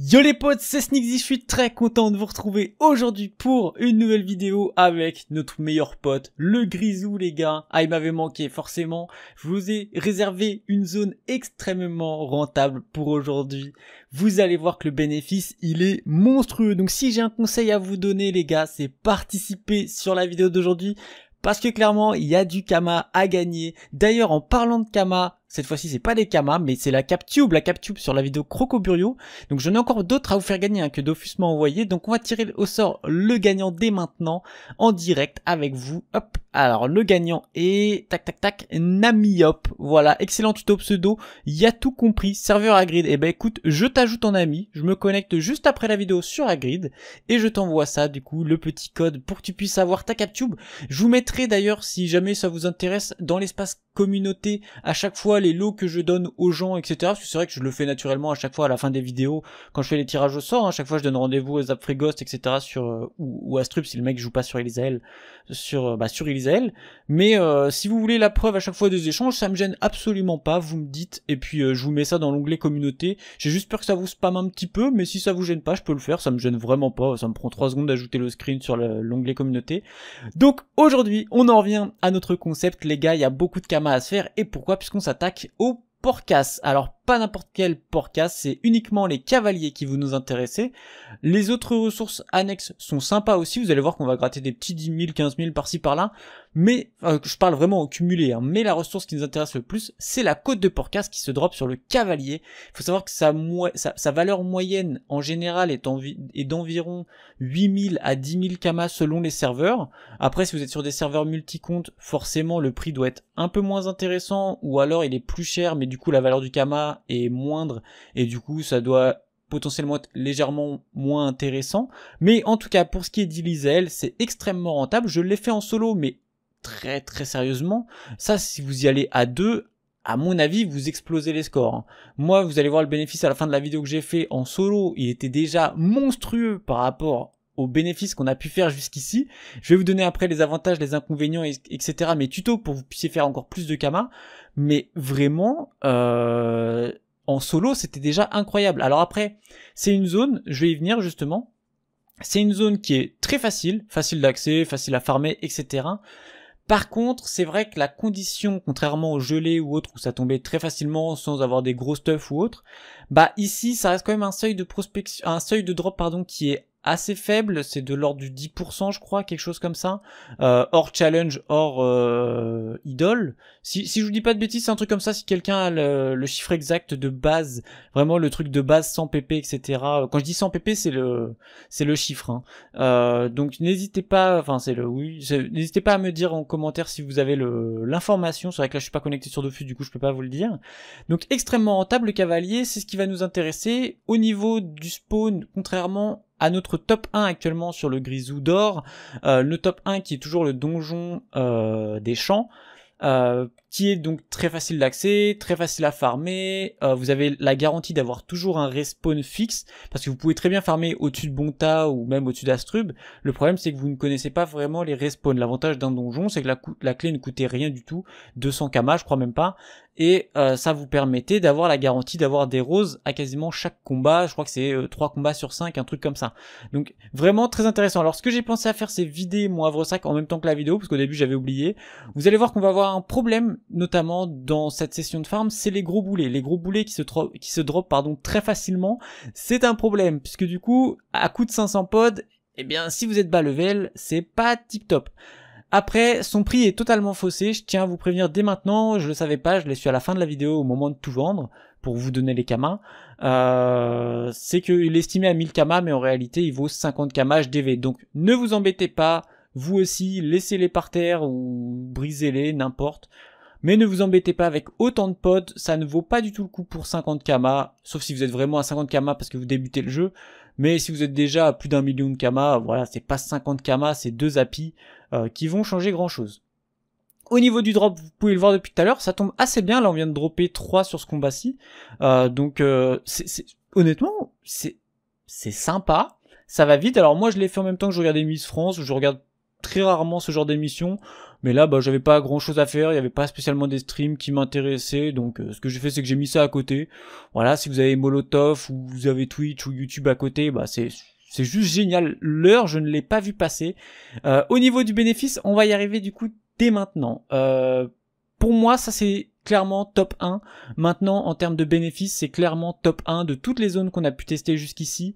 Yo les potes, c'est Sneaky, je suis très content de vous retrouver aujourd'hui pour une nouvelle vidéo avec notre meilleur pote, le Grisou les gars. Ah, il m'avait manqué forcément. Je vous ai réservé une zone extrêmement rentable pour aujourd'hui. Vous allez voir que le bénéfice, il est monstrueux. Donc si j'ai un conseil à vous donner les gars, c'est participer sur la vidéo d'aujourd'hui parce que clairement, il y a du Kama à gagner. D'ailleurs, en parlant de Kama, cette fois-ci, c'est pas des camas, mais c'est la CapTube, la CapTube sur la vidéo Crocoburio. Donc j'en ai encore d'autres à vous faire gagner hein, que Dofus m'a envoyé. Donc on va tirer au sort le gagnant dès maintenant, en direct avec vous. Hop, alors le gagnant est... Tac, tac, tac, hop Voilà, excellent tuto pseudo. Y a tout compris, serveur Agrid. Eh ben écoute, je t'ajoute en ami, je me connecte juste après la vidéo sur Agrid. Et je t'envoie ça, du coup, le petit code pour que tu puisses avoir ta CapTube. Je vous mettrai d'ailleurs, si jamais ça vous intéresse, dans l'espace communauté, à chaque fois les lots que je donne aux gens, etc. Parce que c'est vrai que je le fais naturellement à chaque fois à la fin des vidéos, quand je fais les tirages au sort, hein, à chaque fois je donne rendez-vous aux Free Ghost, etc. sur euh, ou, à Strup si le mec joue pas sur Elisael, sur euh, bah, sur Mais euh, si vous voulez la preuve à chaque fois des échanges, ça me gêne absolument pas. Vous me dites et puis je vous mets ça dans l'onglet communauté. J'ai juste peur que ça vous spamme un petit peu, mais si ça vous gêne pas, je peux le faire. Ça me gêne vraiment pas. Ça me prend 3 secondes d'ajouter le screen sur l'onglet communauté. Donc aujourd'hui, on en revient à notre concept, les gars. Il y a beaucoup de kamas à se faire et pourquoi Puisqu'on s'attaque au Porcas. Alors pas n'importe quel podcast, c'est uniquement les cavaliers qui vous nous intéressez. Les autres ressources annexes sont sympas aussi, vous allez voir qu'on va gratter des petits 10 000, 15 000 par-ci par-là, mais je parle vraiment au cumulé, hein. mais la ressource qui nous intéresse le plus, c'est la cote de podcast qui se drop sur le cavalier. Il faut savoir que sa, valeur moyenne en général est, d'environ est d'environ 8000 à 10 000 kamas selon les serveurs. Après, si vous êtes sur des serveurs multi forcément le prix doit être un peu moins intéressant, ou alors il est plus cher, mais du coup la valeur du kama est moindre et du coup ça doit potentiellement être légèrement moins intéressant. Mais en tout cas, pour ce qui est d'Illisael, c'est extrêmement rentable. Je l'ai fait en solo, mais très très sérieusement. Ça, si vous y allez à deux, à mon avis, vous explosez les scores. Hein. Moi, vous allez voir le bénéfice à la fin de la vidéo que j'ai fait en solo. Il était déjà monstrueux par rapport aux bénéfices qu'on a pu faire jusqu'ici. Je vais vous donner après les avantages, les inconvénients, etc. Mes tutos pour que vous puissiez faire encore plus de Kama. Mais vraiment, euh, en solo, c'était déjà incroyable. Alors après, c'est une zone, je vais y venir justement. C'est une zone qui est très facile, facile d'accès, facile à farmer, etc. Par contre, c'est vrai que la condition, contrairement au gelé ou autre, où ça tombait très facilement sans avoir des gros stuff ou autre, bah ici, ça reste quand même un seuil de prospection, un seuil de drop pardon qui est assez faible, c'est de l'ordre du 10%, je crois, quelque chose comme ça, euh, hors challenge, hors euh, idole. Si, si je vous dis pas de bêtises, c'est un truc comme ça, si quelqu'un a le, chiffre exact de base, vraiment le truc de base 100 pp, etc. Quand je dis 100 pp, c'est le, c'est le chiffre. Hein. Euh, donc n'hésitez pas, enfin c'est le, oui, n'hésitez pas à me dire en commentaire si vous avez le, l'information, c'est vrai que là je suis pas connecté sur Dofus, du coup je peux pas vous le dire. Donc extrêmement rentable, le cavalier, c'est ce qui va nous intéresser au niveau du spawn, contrairement à notre top 1 actuellement sur le Grisou d'or, euh, le top 1 qui est toujours le donjon euh, des champs. Euh, qui est donc très facile d'accès, très facile à farmer. Euh, vous avez la garantie d'avoir toujours un respawn fixe, parce que vous pouvez très bien farmer au-dessus de Bonta ou même au-dessus d'Astrub. Le problème, c'est que vous ne connaissez pas vraiment les respawns. L'avantage d'un donjon, c'est que la, clé ne coûtait rien du tout, 200 kama, je crois même pas. Et euh, ça vous permettait d'avoir la garantie d'avoir des roses à quasiment chaque combat. Je crois que c'est 3 euh, combats sur 5, un truc comme ça. Donc vraiment très intéressant. Alors ce que j'ai pensé à faire, c'est vider mon Havre Sac en même temps que la vidéo, parce qu'au début j'avais oublié. Vous allez voir qu'on va avoir un problème notamment dans cette session de farm, c'est les gros boulets. Les gros boulets qui se, qui se drop pardon, très facilement, c'est un problème, puisque du coup, à coup de 500 pods, eh bien, si vous êtes bas level, c'est pas tip top. Après, son prix est totalement faussé, je tiens à vous prévenir dès maintenant, je le savais pas, je l'ai su à la fin de la vidéo au moment de tout vendre, pour vous donner les kamas. Euh, c'est qu'il est estimé à 1000 kamas, mais en réalité, il vaut 50 kamas HDV. Donc, ne vous embêtez pas, vous aussi, laissez-les par terre ou brisez-les, n'importe. Mais ne vous embêtez pas avec autant de potes, ça ne vaut pas du tout le coup pour 50 kamas, sauf si vous êtes vraiment à 50 kamas parce que vous débutez le jeu. Mais si vous êtes déjà à plus d'un million de kamas, voilà, c'est pas 50 kamas, c'est deux api euh, qui vont changer grand chose. Au niveau du drop, vous pouvez le voir depuis tout à l'heure, ça tombe assez bien, là on vient de dropper 3 sur ce combat-ci. Euh, donc euh, honnêtement, c'est sympa, ça va vite. Alors moi je l'ai fait en même temps que je regardais Miss France, où je regarde très rarement ce genre d'émission. Mais là, bah, j'avais pas grand chose à faire, il n'y avait pas spécialement des streams qui m'intéressaient, donc euh, ce que j'ai fait, c'est que j'ai mis ça à côté. Voilà, si vous avez Molotov ou vous avez Twitch ou YouTube à côté, bah, c'est c'est juste génial. L'heure, je ne l'ai pas vu passer. Euh, au niveau du bénéfice, on va y arriver du coup dès maintenant. Euh, pour moi, ça c'est clairement top 1. Maintenant, en termes de bénéfices, c'est clairement top 1 de toutes les zones qu'on a pu tester jusqu'ici.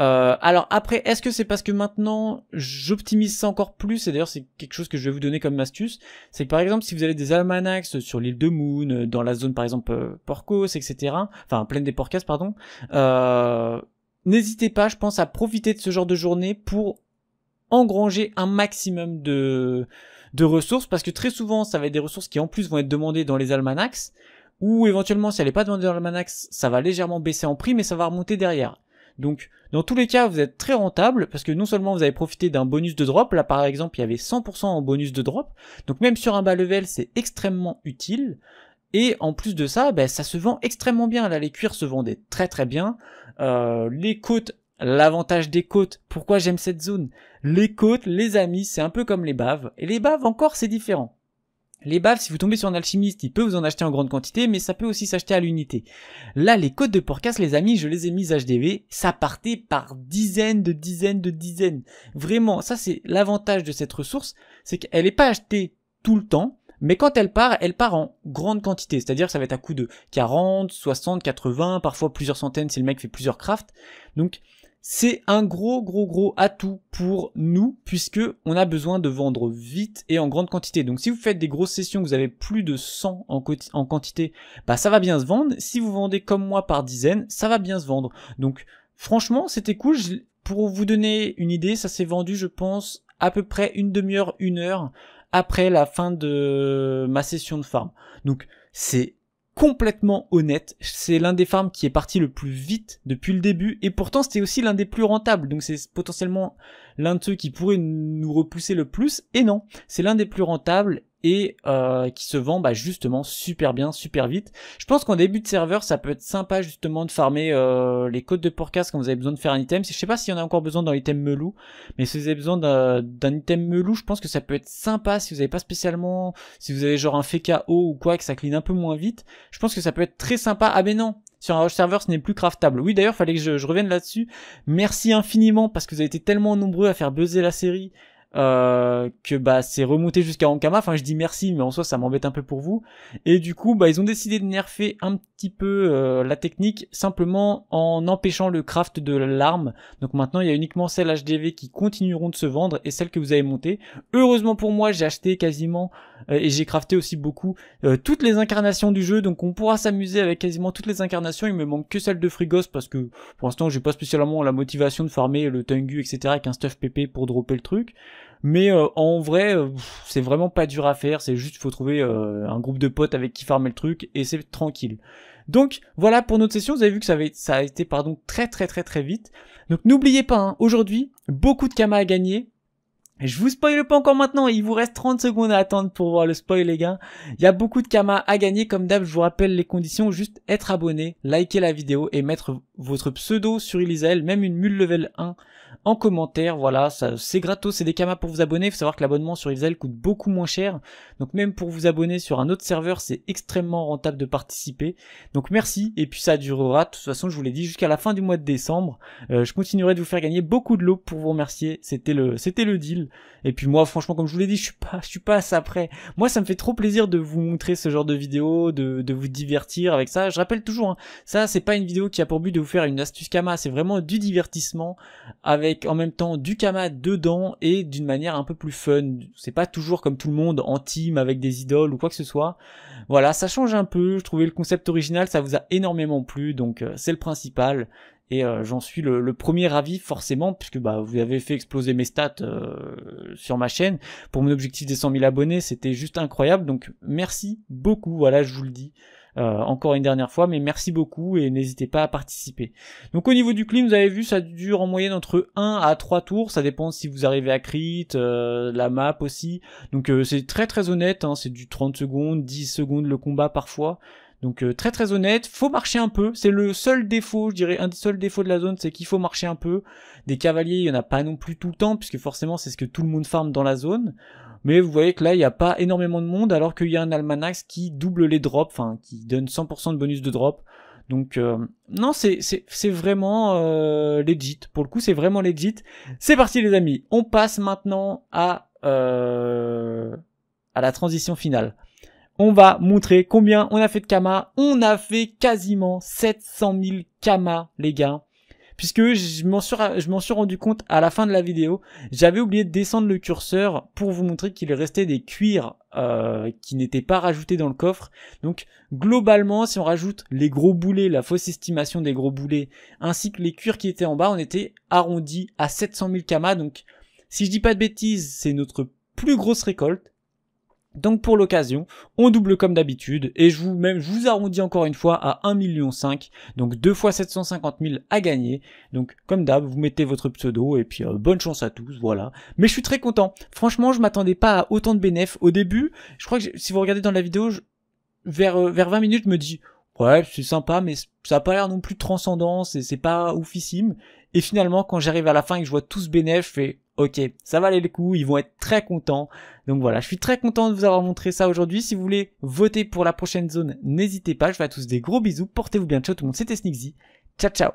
Euh, alors après, est-ce que c'est parce que maintenant j'optimise ça encore plus Et d'ailleurs, c'est quelque chose que je vais vous donner comme astuce. C'est que par exemple, si vous avez des almanachs sur l'île de Moon, euh, dans la zone par exemple euh, Porcos, etc. Enfin, pleine des Porcas, pardon. N'hésitez pas, je pense, à profiter de ce genre de journée pour engranger un maximum de de ressources, parce que très souvent, ça va être des ressources qui en plus vont être demandées dans les almanachs, ou éventuellement, si elle n'est pas demandée dans l'almanach, ça va légèrement baisser en prix, mais ça va remonter derrière. Donc, dans tous les cas, vous êtes très rentable parce que non seulement vous avez profité d'un bonus de drop, là par exemple, il y avait 100% en bonus de drop, donc même sur un bas level, c'est extrêmement utile. Et en plus de ça, ben ça se vend extrêmement bien. Là, les cuirs se vendaient très très bien. Euh, les côtes L'avantage des côtes. Pourquoi j'aime cette zone Les côtes, les amis, c'est un peu comme les baves. Et les baves, encore, c'est différent. Les baves, si vous tombez sur un alchimiste, il peut vous en acheter en grande quantité, mais ça peut aussi s'acheter à l'unité. Là, les côtes de Porcas, les amis, je les ai mises HDV, ça partait par dizaines de dizaines de dizaines. Vraiment, ça c'est l'avantage de cette ressource, c'est qu'elle n'est pas achetée tout le temps, mais quand elle part, elle part en grande quantité, c'est-à-dire ça va être à coup de 40, 60, 80, parfois plusieurs centaines si le mec fait plusieurs crafts. Donc c'est un gros gros gros atout pour nous puisque on a besoin de vendre vite et en grande quantité. Donc si vous faites des grosses sessions, vous avez plus de 100 en, quantité, bah ça va bien se vendre. Si vous vendez comme moi par dizaines, ça va bien se vendre. Donc franchement, c'était cool. pour vous donner une idée, ça s'est vendu, je pense, à peu près une demi-heure, une heure après la fin de ma session de farm. Donc c'est complètement honnête, c'est l'un des farms qui est parti le plus vite depuis le début et pourtant c'était aussi l'un des plus rentables. Donc c'est potentiellement l'un de ceux qui pourrait nous repousser le plus et non, c'est l'un des plus rentables et euh, qui se vend bah, justement super bien, super vite. Je pense qu'en début de serveur, ça peut être sympa justement de farmer euh, les codes de podcast quand vous avez besoin de faire un item. Je sais pas si on a encore besoin dans l'item melou, mais si vous avez besoin d'un item melou, je pense que ça peut être sympa si vous n'avez pas spécialement, si vous avez genre un FKO ou quoi, que ça clean un peu moins vite. Je pense que ça peut être très sympa. Ah mais non, sur un rush server, ce n'est plus craftable. Oui, d'ailleurs, fallait que je, je revienne là-dessus. Merci infiniment parce que vous avez été tellement nombreux à faire buzzer la série. Euh, que bah c'est remonté jusqu'à Ankama. Enfin, je dis merci, mais en soi ça m'embête un peu pour vous. Et du coup, bah ils ont décidé de nerfer un petit peu euh, la technique simplement en empêchant le craft de l'arme. Donc maintenant, il y a uniquement celles HDV qui continueront de se vendre et celles que vous avez montées. Heureusement pour moi, j'ai acheté quasiment euh, et j'ai crafté aussi beaucoup toutes les incarnations du jeu. Donc on pourra s'amuser avec quasiment toutes les incarnations. Il me manque que celle de Frigos parce que pour l'instant, j'ai pas spécialement la motivation de farmer le Tengu, etc. avec un stuff PP pour dropper le truc. Mais euh, en vrai, euh, c'est vraiment pas dur à faire. C'est juste, faut trouver euh, un groupe de potes avec qui farmer le truc et c'est tranquille. Donc voilà pour notre session. Vous avez vu que ça, a été pardon très très très très vite. Donc n'oubliez pas, hein, aujourd'hui, beaucoup de kamas à gagner. je vous spoil pas encore maintenant, il vous reste 30 secondes à attendre pour voir le spoil les gars. Il y a beaucoup de kamas à gagner, comme d'hab je vous rappelle les conditions, juste être abonné, liker la vidéo et mettre votre pseudo sur Elisael, même une mule level 1 en commentaire. Voilà, c'est gratos, c'est des camas pour vous abonner. Il faut savoir que l'abonnement sur xel coûte beaucoup moins cher. Donc même pour vous abonner sur un autre serveur, c'est extrêmement rentable de participer. Donc merci, et puis ça durera, de toute façon je vous l'ai dit, jusqu'à la fin du mois de décembre. Euh, je continuerai de vous faire gagner beaucoup de l'eau pour vous remercier. C'était le, c'était le deal. Et puis moi, franchement, comme je vous l'ai dit, je suis pas, je suis pas à ça prêt. Moi, ça me fait trop plaisir de vous montrer ce genre de vidéo, de, de vous divertir avec ça. Je rappelle toujours, hein, ça c'est pas une vidéo qui a pour but de vous faire une astuce Kama, c'est vraiment du divertissement avec en même temps du Kama dedans et d'une manière un peu plus fun. C'est pas toujours comme tout le monde en team avec des idoles ou quoi que ce soit. Voilà, ça change un peu. Je trouvais le concept original, ça vous a énormément plu, donc euh, c'est le principal. Et euh, j'en suis le, premier ravi, forcément, puisque bah, vous avez fait exploser mes stats euh, sur ma chaîne. Pour mon objectif des 100 000 abonnés, c'était juste incroyable. Donc merci beaucoup, voilà, je vous le dis. Euh, encore une dernière fois, mais merci beaucoup et n'hésitez pas à participer. Donc au niveau du clean, vous avez vu, ça dure en moyenne entre 1 à 3 tours, ça dépend si vous arrivez à crit, la map aussi. Donc c'est très très honnête, hein. c'est du 30 secondes, 10 secondes le combat parfois. Donc euh, très très honnête, faut marcher un peu, c'est le seul défaut, je dirais un des seuls défauts de la zone, c'est qu'il faut marcher un peu. Des cavaliers, il n'y en a pas non plus tout le temps, puisque forcément c'est ce que tout le monde farme dans la zone. Mais vous voyez que là, il n'y a pas énormément de monde, alors qu'il y a un almanax qui double les drops, enfin qui donne 100% de bonus de drop. Donc euh, non, c'est vraiment euh, legit. Pour le coup, c'est vraiment legit. C'est parti les amis, on passe maintenant à, à la transition finale on va montrer combien on a fait de Kama. On a fait quasiment 700 000 Kama, les gars. Puisque je m'en suis, rendu compte à la fin de la vidéo, j'avais oublié de descendre le curseur pour vous montrer qu'il restait des cuirs euh, qui n'étaient pas rajoutés dans le coffre. Donc globalement, si on rajoute les gros boulets, la fausse estimation des gros boulets, ainsi que les cuirs qui étaient en bas, on était arrondi à 700 000 Kama. Donc si je dis pas de bêtises, c'est notre plus grosse récolte. Donc pour l'occasion, on double comme d'habitude et je vous même je vous arrondis encore une fois à 1 million 5, donc 2 fois 750 000 à gagner. Donc comme d'hab, vous mettez votre pseudo et puis euh, bonne chance à tous, voilà. Mais je suis très content. Franchement, je m'attendais pas à autant de bénéfices au début. Je crois que si vous regardez dans la vidéo, vers euh, vers 20 minutes, je me dis ouais, c'est sympa mais ça a pas l'air non plus transcendant, c'est pas oufissime et finalement, quand j'arrive à la fin et que je vois tous ce je fais ok, ça aller le coup, ils vont être très contents. Donc voilà, je suis très content de vous avoir montré ça aujourd'hui. Si vous voulez voter pour la prochaine zone, n'hésitez pas. Je vous fais à tous des gros bisous. Portez-vous bien. Ciao tout le monde, c'était Sneaksy. Ciao, ciao.